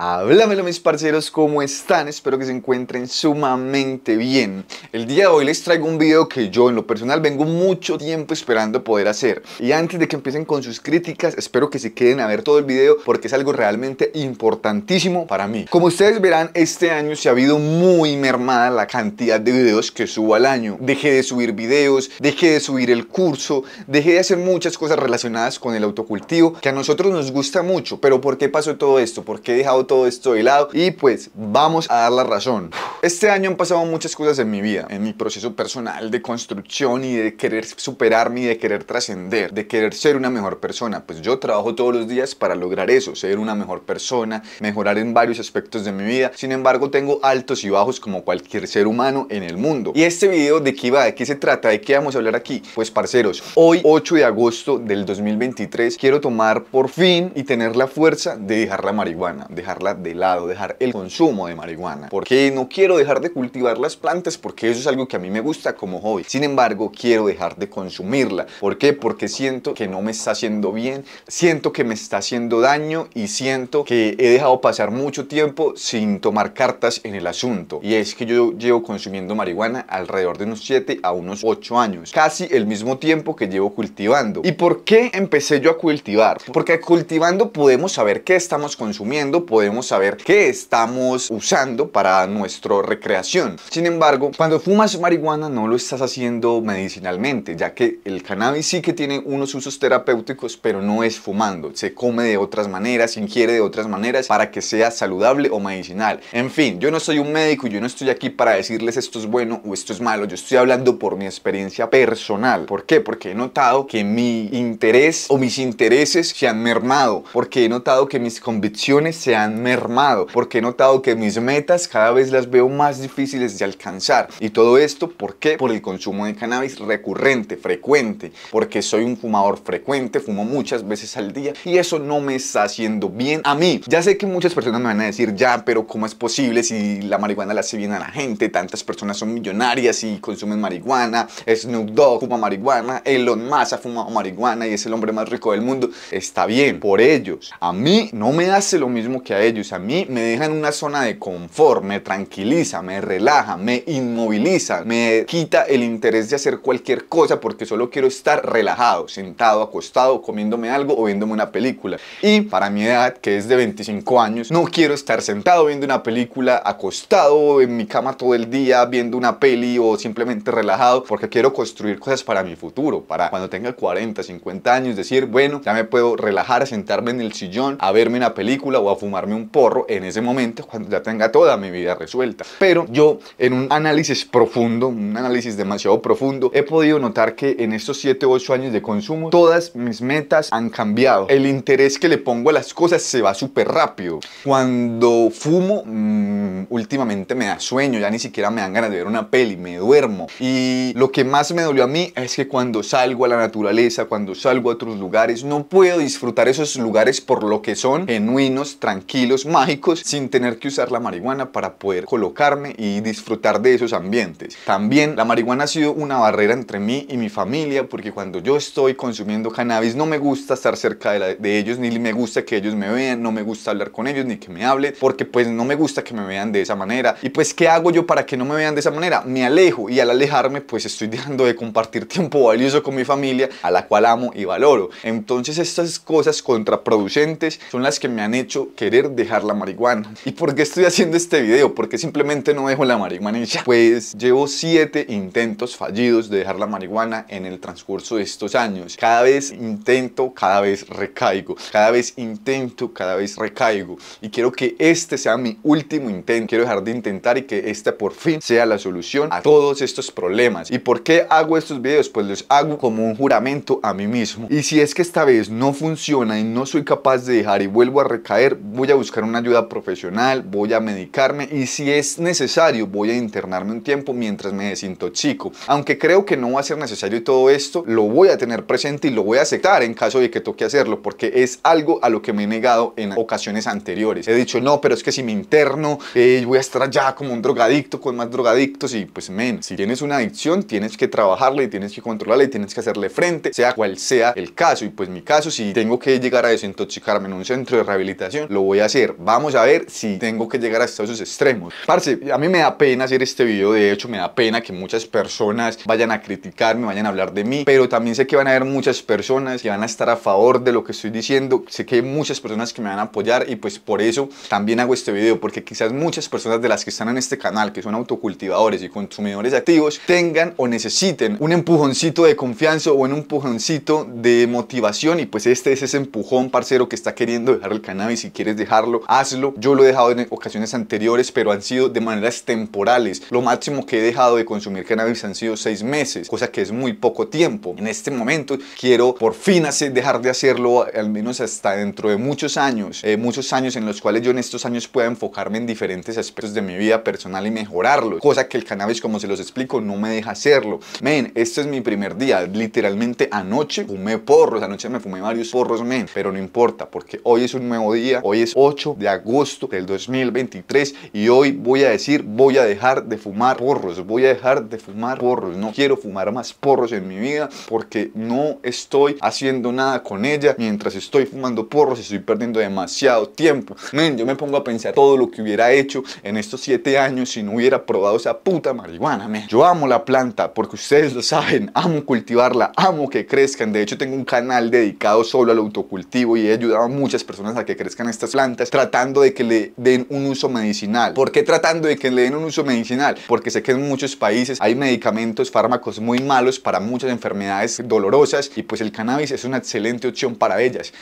Háblamelo mis parceros, ¿cómo están? Espero que se encuentren sumamente bien. El día de hoy les traigo un video que yo en lo personal vengo mucho tiempo esperando poder hacer. Y antes de que empiecen con sus críticas, espero que se queden a ver todo el video porque es algo realmente importantísimo para mí. Como ustedes verán, este año se ha habido muy mermada la cantidad de videos que subo al año. Dejé de subir videos, dejé de subir el curso, dejé de hacer muchas cosas relacionadas con el autocultivo que a nosotros nos gusta mucho. Pero ¿por qué pasó todo esto? ¿Por qué he dejado todo esto de lado y pues vamos a dar la razón. Este año han pasado muchas cosas en mi vida, en mi proceso personal de construcción y de querer superarme y de querer trascender, de querer ser una mejor persona. Pues yo trabajo todos los días para lograr eso, ser una mejor persona, mejorar en varios aspectos de mi vida. Sin embargo, tengo altos y bajos como cualquier ser humano en el mundo. Y este video de qué va, de qué se trata, de qué vamos a hablar aquí. Pues parceros, hoy 8 de agosto del 2023 quiero tomar por fin y tener la fuerza de dejar la marihuana, dejar dejarla de lado, dejar el consumo de marihuana. Porque no quiero dejar de cultivar las plantas porque eso es algo que a mí me gusta como hobby. Sin embargo, quiero dejar de consumirla. ¿Por qué? Porque siento que no me está haciendo bien, siento que me está haciendo daño y siento que he dejado pasar mucho tiempo sin tomar cartas en el asunto. Y es que yo llevo consumiendo marihuana alrededor de unos 7 a unos 8 años, casi el mismo tiempo que llevo cultivando. ¿Y por qué empecé yo a cultivar? Porque cultivando podemos saber qué estamos consumiendo, podemos a saber qué estamos usando para nuestra recreación. Sin embargo, cuando fumas marihuana no lo estás haciendo medicinalmente, ya que el cannabis sí que tiene unos usos terapéuticos, pero no es fumando. Se come de otras maneras, se ingiere de otras maneras para que sea saludable o medicinal. En fin, yo no soy un médico y yo no estoy aquí para decirles esto es bueno o esto es malo. Yo estoy hablando por mi experiencia personal. ¿Por qué? Porque he notado que mi interés o mis intereses se han mermado, porque he notado que mis convicciones se han mermado, porque he notado que mis metas cada vez las veo más difíciles de alcanzar. Y todo esto, ¿por qué? Por el consumo de cannabis recurrente, frecuente, porque soy un fumador frecuente, fumo muchas veces al día y eso no me está haciendo bien a mí. Ya sé que muchas personas me van a decir, ya, pero ¿cómo es posible si la marihuana la hace bien a la gente? Tantas personas son millonarias y consumen marihuana, Snoop Dogg fuma marihuana, Elon Musk ha fumado marihuana y es el hombre más rico del mundo. Está bien, por ellos. A mí no me hace lo mismo que a ellos, a mí me dejan una zona de confort, me tranquiliza, me relaja, me inmoviliza, me quita el interés de hacer cualquier cosa porque solo quiero estar relajado, sentado, acostado, comiéndome algo o viéndome una película. Y para mi edad, que es de 25 años, no quiero estar sentado viendo una película, acostado en mi cama todo el día, viendo una peli o simplemente relajado, porque quiero construir cosas para mi futuro, para cuando tenga 40, 50 años, decir, bueno, ya me puedo relajar, sentarme en el sillón, a verme una película o a fumar un porro en ese momento cuando ya tenga toda mi vida resuelta. Pero yo en un análisis profundo, un análisis demasiado profundo, he podido notar que en estos 7 o 8 años de consumo todas mis metas han cambiado. El interés que le pongo a las cosas se va súper rápido. Cuando fumo, mm, últimamente me da sueño, ya ni siquiera me dan ganas de ver una peli, me duermo. Y lo que más me dolió a mí es que cuando salgo a la naturaleza, cuando salgo a otros lugares, no puedo disfrutar esos lugares por lo que son genuinos, tranquilos los mágicos, sin tener que usar la marihuana para poder colocarme y disfrutar de esos ambientes. También la marihuana ha sido una barrera entre mí y mi familia porque cuando yo estoy consumiendo cannabis no me gusta estar cerca de, ellos, ni me gusta que ellos me vean, no me gusta hablar con ellos, ni que me hablen, porque pues no me gusta que me vean de esa manera. Y pues, ¿qué hago yo para que no me vean de esa manera? Me alejo y al alejarme pues estoy dejando de compartir tiempo valioso con mi familia, a la cual amo y valoro. Entonces estas cosas contraproducentes son las que me han hecho querer dejar la marihuana. ¿Y por qué estoy haciendo este video? Porque simplemente no dejo la marihuana ya. Pues llevo siete intentos fallidos de dejar la marihuana en el transcurso de estos años. Cada vez intento, cada vez recaigo. Cada vez intento, cada vez recaigo. Y quiero que este sea mi último intento. Quiero dejar de intentar y que este por fin sea la solución a todos estos problemas. ¿Y por qué hago estos videos? Pues los hago como un juramento a mí mismo. Y si es que esta vez no funciona y no soy capaz de dejar y vuelvo a recaer, voy a buscar una ayuda profesional, voy a medicarme y si es necesario voy a internarme un tiempo mientras me desintoxico. Aunque creo que no va a ser necesario todo esto, lo voy a tener presente y lo voy a aceptar en caso de que toque hacerlo porque es algo a lo que me he negado en ocasiones anteriores. He dicho, no, pero es que si me interno eh, voy a estar ya como un drogadicto con más drogadictos y pues men, si tienes una adicción tienes que trabajarla y tienes que controlarla y tienes que hacerle frente, sea cual sea el caso. Y pues mi caso, si tengo que llegar a desintoxicarme en un centro de rehabilitación, lo voy a hacer. Vamos a ver si tengo que llegar hasta esos extremos. Parce, a mí me da pena hacer este video, de hecho me da pena que muchas personas vayan a criticarme, vayan a hablar de mí, pero también sé que van a haber muchas personas que van a estar a favor de lo que estoy diciendo, sé que hay muchas personas que me van a apoyar y pues por eso también hago este video, porque quizás muchas personas de las que están en este canal, que son autocultivadores y consumidores activos, tengan o necesiten un empujoncito de confianza o un empujoncito de motivación y pues este es ese empujón, parcero, que está queriendo dejar el cannabis si quieres dejar hazlo. Yo lo he dejado en ocasiones anteriores, pero han sido de maneras temporales. Lo máximo que he dejado de consumir cannabis han sido seis meses, cosa que es muy poco tiempo. En este momento quiero por fin hacer, dejar de hacerlo, al menos hasta dentro de muchos años, eh, muchos años en los cuales yo en estos años pueda enfocarme en diferentes aspectos de mi vida personal y mejorarlo, cosa que el cannabis, como se los explico, no me deja hacerlo. Men, este es mi primer día, literalmente anoche fumé porros, anoche me fumé varios porros, men, pero no importa, porque hoy es un nuevo día, hoy es hoy de agosto del 2023 y hoy voy a decir voy a dejar de fumar porros, voy a dejar de fumar porros, no quiero fumar más porros en mi vida porque no estoy haciendo nada con ella mientras estoy fumando porros estoy perdiendo demasiado tiempo. Men, yo me pongo a pensar todo lo que hubiera hecho en estos 7 años si no hubiera probado esa puta marihuana, Yo amo la planta porque ustedes lo saben, amo cultivarla, amo que crezcan. De hecho tengo un canal dedicado solo al autocultivo y he ayudado a muchas personas a que crezcan estas plantas tratando de que le den un uso medicinal. ¿Por qué tratando de que le den un uso medicinal? Porque sé que en muchos países hay medicamentos, fármacos muy malos para muchas enfermedades dolorosas y pues el cannabis es una excelente opción para ellas.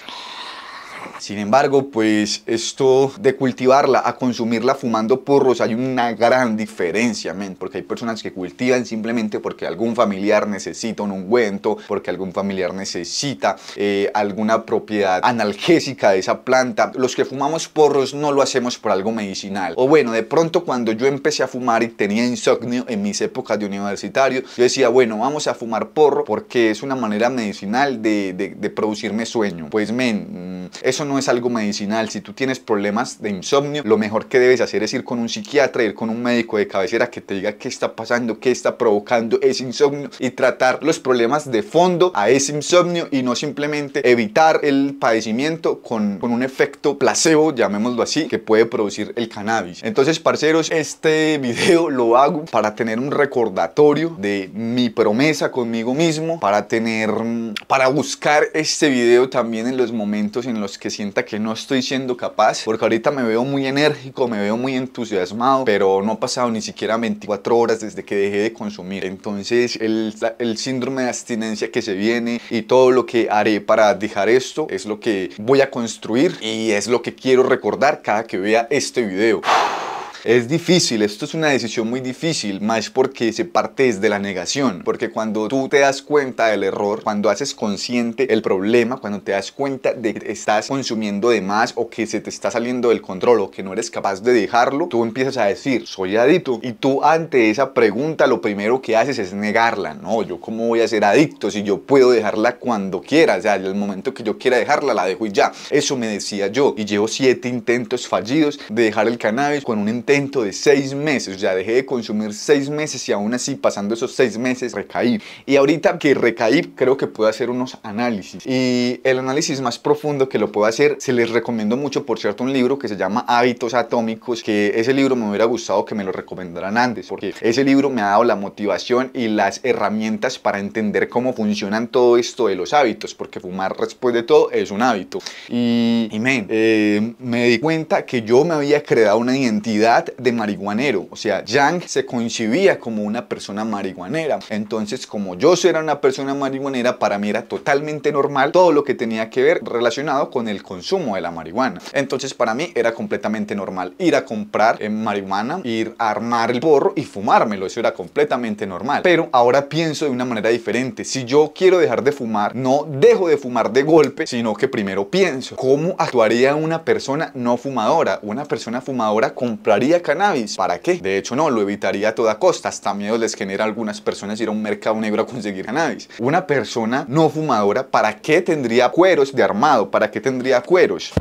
Sin embargo, pues esto de cultivarla a consumirla fumando porros hay una gran diferencia, men, porque hay personas que cultivan simplemente porque algún familiar necesita un ungüento, porque algún familiar necesita eh, alguna propiedad analgésica de esa planta. Los que fumamos porros no lo hacemos por algo medicinal. O bueno, de pronto cuando yo empecé a fumar y tenía insomnio en mis épocas de universitario, yo decía, bueno, vamos a fumar porro porque es una manera medicinal de, de producirme sueño. Pues men, mm, eso no es algo medicinal. Si tú tienes problemas de insomnio, lo mejor que debes hacer es ir con un psiquiatra, ir con un médico de cabecera que te diga qué está pasando, qué está provocando ese insomnio y tratar los problemas de fondo a ese insomnio y no simplemente evitar el padecimiento con, con un efecto placebo, llamémoslo así, que puede producir el cannabis. Entonces, parceros, este video lo hago para tener un recordatorio de mi promesa conmigo mismo, para tener, para buscar este video también en los momentos en los que sienta que no estoy siendo capaz, porque ahorita me veo muy enérgico, me veo muy entusiasmado, pero no ha pasado ni siquiera 24 horas desde que dejé de consumir. Entonces el, síndrome de abstinencia que se viene y todo lo que haré para dejar esto es lo que voy a construir y es lo que quiero recordar cada que vea este video. Es difícil, esto es una decisión muy difícil, más porque se parte desde la negación, porque cuando tú te das cuenta del error, cuando haces consciente el problema, cuando te das cuenta de que estás consumiendo de más o que se te está saliendo del control o que no eres capaz de dejarlo, tú empiezas a decir, soy adicto. Y tú ante esa pregunta lo primero que haces es negarla, no, yo cómo voy a ser adicto si yo puedo dejarla cuando quiera, o sea, el momento que yo quiera dejarla la dejo y ya. Eso me decía yo y llevo siete intentos fallidos de dejar el cannabis con un intento de seis meses, o sea, dejé de consumir seis meses y aún así pasando esos seis meses recaí. Y ahorita que recaí, creo que puedo hacer unos análisis. Y el análisis más profundo que lo puedo hacer, se les recomiendo mucho, por cierto, un libro que se llama Hábitos Atómicos, que ese libro me hubiera gustado que me lo recomendaran antes, porque ese libro me ha dado la motivación y las herramientas para entender cómo funcionan todo esto de los hábitos, porque fumar después de todo es un hábito. Y, eh, me di cuenta que yo me había creado una identidad de marihuanero. O sea, Yang se concibía como una persona marihuanera. Entonces, como yo era una persona marihuanera, para mí era totalmente normal todo lo que tenía que ver relacionado con el consumo de la marihuana. Entonces, para mí era completamente normal ir a comprar en eh, marihuana, ir a armar el porro y fumármelo. Eso era completamente normal. Pero ahora pienso de una manera diferente. Si yo quiero dejar de fumar, no dejo de fumar de golpe, sino que primero pienso cómo actuaría una persona no fumadora. Una persona fumadora compraría cannabis? ¿Para qué? De hecho, no, lo evitaría a toda costa. Hasta miedo les genera algunas personas ir a un mercado negro a conseguir cannabis. Una persona no fumadora, ¿para qué tendría cueros de armado? ¿Para qué tendría cueros?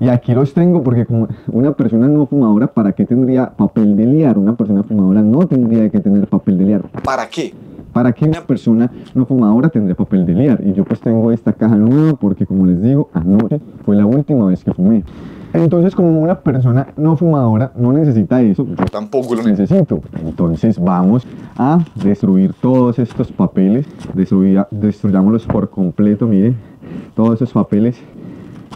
Y aquí los tengo porque como una persona no fumadora, ¿para qué tendría papel de liar? Una persona fumadora no tendría que tener papel de liar. ¿Para qué? para que una persona no fumadora tendría papel de liar. Y yo pues tengo esta caja nueva porque como les digo, anoche fue la última vez que fumé. Entonces como una persona no fumadora no necesita eso, yo tampoco lo necesito. Entonces vamos a destruir todos estos papeles, destruyámoslos por completo, miren, todos esos papeles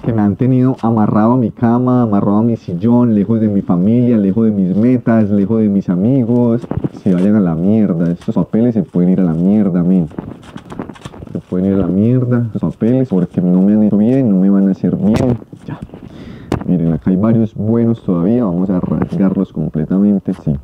que me han tenido amarrado a mi cama, amarrado a mi sillón, lejos de mi familia, lejos de mis metas, lejos de mis amigos, se vayan a la mierda. Estos papeles se pueden ir a la mierda, men. Se pueden ir a la mierda, estos papeles, porque no me han hecho bien, no me van a hacer bien. Ya. Miren, acá hay varios buenos todavía, vamos a rasgarlos completamente, sí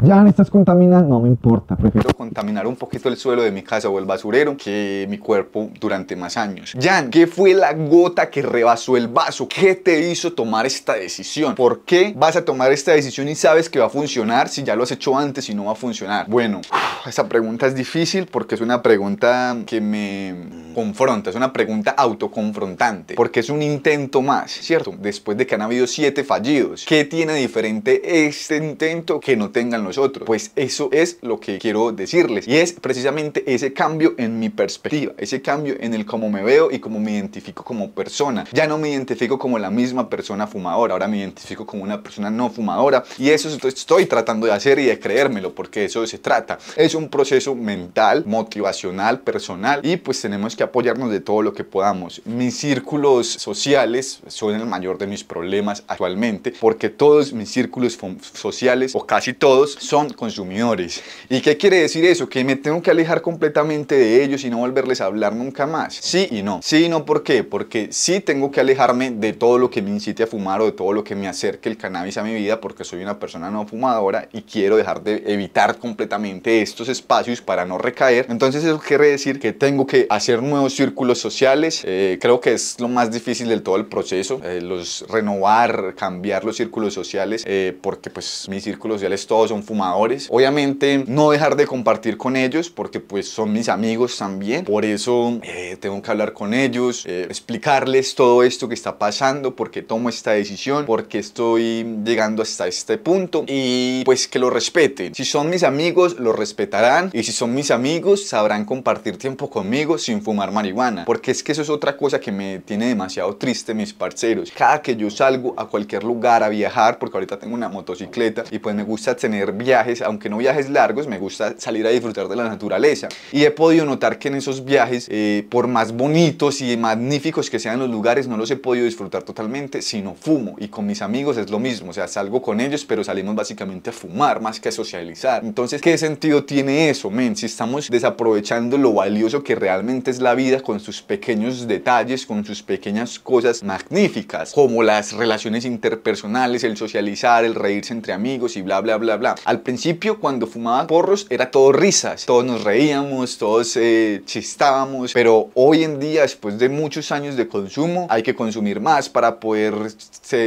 ya estás contaminando, no me importa, prefiero contaminar un poquito el suelo de mi casa o el basurero que mi cuerpo durante más años. Jan, ¿qué fue la gota que rebasó el vaso? ¿Qué te hizo tomar esta decisión? ¿Por qué vas a tomar esta decisión y sabes que va a funcionar si ya lo has hecho antes y no va a funcionar? Bueno, esa pregunta es difícil porque es una pregunta que me confronta, es una pregunta autoconfrontante, porque es un intento más, ¿cierto? Después de que han habido siete fallidos, ¿qué tiene diferente este intento que no tengan los nosotros. Pues eso es lo que quiero decirles. Y es precisamente ese cambio en mi perspectiva, ese cambio en el cómo me veo y cómo me identifico como persona. Ya no me identifico como la misma persona fumadora, ahora me identifico como una persona no fumadora. Y eso estoy tratando de hacer y de creérmelo, porque eso se trata. Es un proceso mental, motivacional, personal y pues tenemos que apoyarnos de todo lo que podamos. Mis círculos sociales son el mayor de mis problemas actualmente, porque todos mis círculos sociales, o casi todos, son consumidores. ¿Y qué quiere decir eso? Que me tengo que alejar completamente de ellos y no volverles a hablar nunca más. Sí y no. Sí y no, ¿por qué? Porque sí tengo que alejarme de todo lo que me incite a fumar o de todo lo que me acerque el cannabis a mi vida porque soy una persona no fumadora y quiero dejar de evitar completamente estos espacios para no recaer. Entonces eso quiere decir que tengo que hacer nuevos círculos sociales. Eh, creo que es lo más difícil del todo el proceso. Eh, los renovar, cambiar los círculos sociales eh, porque pues mis círculos sociales todos son fumadores. Obviamente no dejar de compartir con ellos porque pues son mis amigos también. Por eso eh, tengo que hablar con ellos, eh, explicarles todo esto que está pasando, por qué tomo esta decisión, por qué estoy llegando hasta este punto y pues que lo respeten. Si son mis amigos, lo respetarán y si son mis amigos, sabrán compartir tiempo conmigo sin fumar marihuana. Porque es que eso es otra cosa que me tiene demasiado triste, mis parceros. Cada que yo salgo a cualquier lugar a viajar, porque ahorita tengo una motocicleta y pues me gusta tener viajes, aunque no viajes largos, me gusta salir a disfrutar de la naturaleza. Y he podido notar que en esos viajes, eh, por más bonitos y magníficos que sean los lugares, no los he podido disfrutar totalmente, sino fumo. Y con mis amigos es lo mismo, o sea, salgo con ellos, pero salimos básicamente a fumar más que a socializar. Entonces, ¿qué sentido tiene eso, men? Si estamos desaprovechando lo valioso que realmente es la vida con sus pequeños detalles, con sus pequeñas cosas magníficas, como las relaciones interpersonales, el socializar, el reírse entre amigos y bla, bla, bla, bla. Al principio cuando fumaba porros era todo risas, todos nos reíamos, todos eh, chistábamos, pero hoy en día después de muchos años de consumo hay que consumir más para poder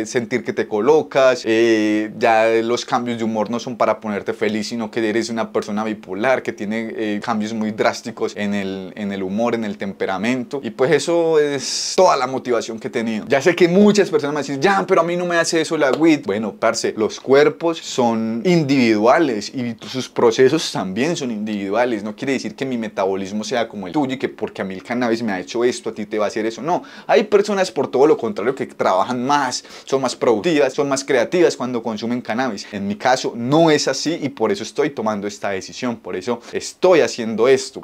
sentir que te colocas, eh, ya los cambios de humor no son para ponerte feliz, sino que eres una persona bipolar que tiene eh, cambios muy drásticos en el, en el humor, en el temperamento y pues eso es toda la motivación que he tenido. Ya sé que muchas personas me dicen, ya, pero a mí no me hace eso la weed. Bueno, parce, los cuerpos son individuales individuales y sus procesos también son individuales. No quiere decir que mi metabolismo sea como el tuyo y que porque a mí el cannabis me ha hecho esto, a ti te va a hacer eso. No, hay personas por todo lo contrario que trabajan más, son más productivas, son más creativas cuando consumen cannabis. En mi caso no es así y por eso estoy tomando esta decisión, por eso estoy haciendo esto.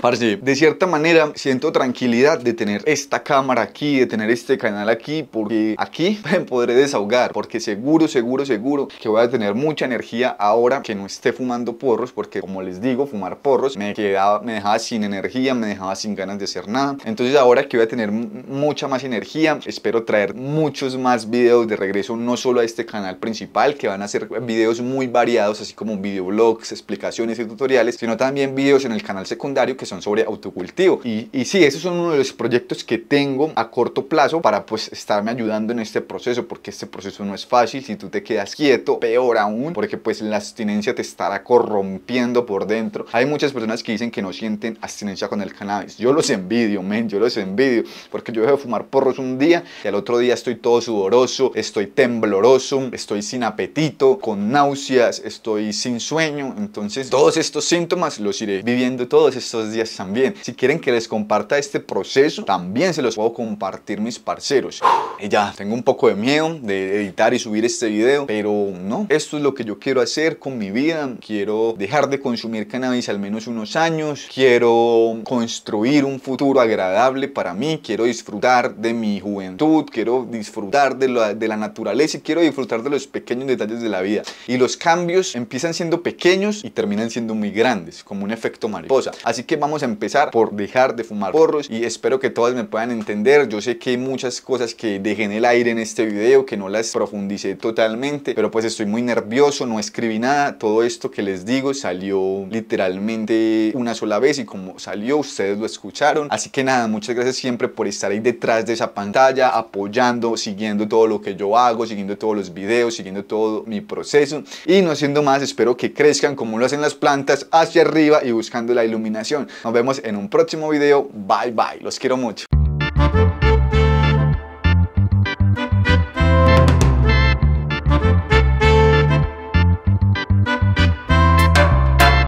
Parce, de cierta manera siento tranquilidad de tener esta cámara aquí, de tener este canal aquí, porque aquí me podré desahogar, porque seguro, seguro, seguro que voy a tener mucha energía ahora que no esté fumando porros, porque como les digo, fumar porros me, quedaba, me dejaba sin energía, me dejaba sin ganas de hacer nada. Entonces ahora que voy a tener mucha más energía, espero traer muchos más videos de regreso, no solo a este canal principal, que van a ser videos muy variados, así como videoblogs, explicaciones y tutoriales, sino también videos en el canal secundario que son sobre autocultivo. Y, sí, esos son uno de los proyectos que tengo a corto plazo para pues estarme ayudando en este proceso, porque este proceso no es fácil, si tú te quedas quieto, peor aún, porque pues la abstinencia te estará corrompiendo por dentro. Hay muchas personas que dicen que no sienten abstinencia con el cannabis. Yo los envidio, men, yo los envidio, porque yo dejo fumar porros un día y al otro día estoy todo sudoroso, estoy tembloroso, estoy sin apetito, con náuseas, estoy sin sueño. Entonces, todos estos síntomas los iré viviendo todos estos días también. Si quieren que les comparta este proceso, también se los puedo compartir mis parceros. Y eh, ya, tengo un poco de miedo de editar y subir este video, pero no. Esto es lo que yo quiero hacer con mi vida. Quiero dejar de consumir cannabis al menos unos años. Quiero construir un futuro agradable para mí. Quiero disfrutar de mi juventud. Quiero disfrutar de la, de la naturaleza y quiero disfrutar de los pequeños detalles de la vida. Y los cambios empiezan siendo pequeños y terminan siendo muy grandes, como un efecto mariposa. Así que vamos a empezar por dejar de fumar porros y espero que todas me puedan entender. Yo sé que hay muchas cosas que dejé en el aire en este video, que no las profundicé totalmente, pero pues estoy muy nervioso, no escribí nada. Todo esto que les digo salió literalmente una sola vez y como salió ustedes lo escucharon. Así que nada, muchas gracias siempre por estar ahí detrás de esa pantalla, apoyando, siguiendo todo lo que yo hago, siguiendo todos los videos, siguiendo todo mi proceso. Y no siendo más, espero que crezcan como lo hacen las plantas hacia arriba y buscando la iluminación. Nos vemos en un próximo video. Bye bye. Los quiero mucho.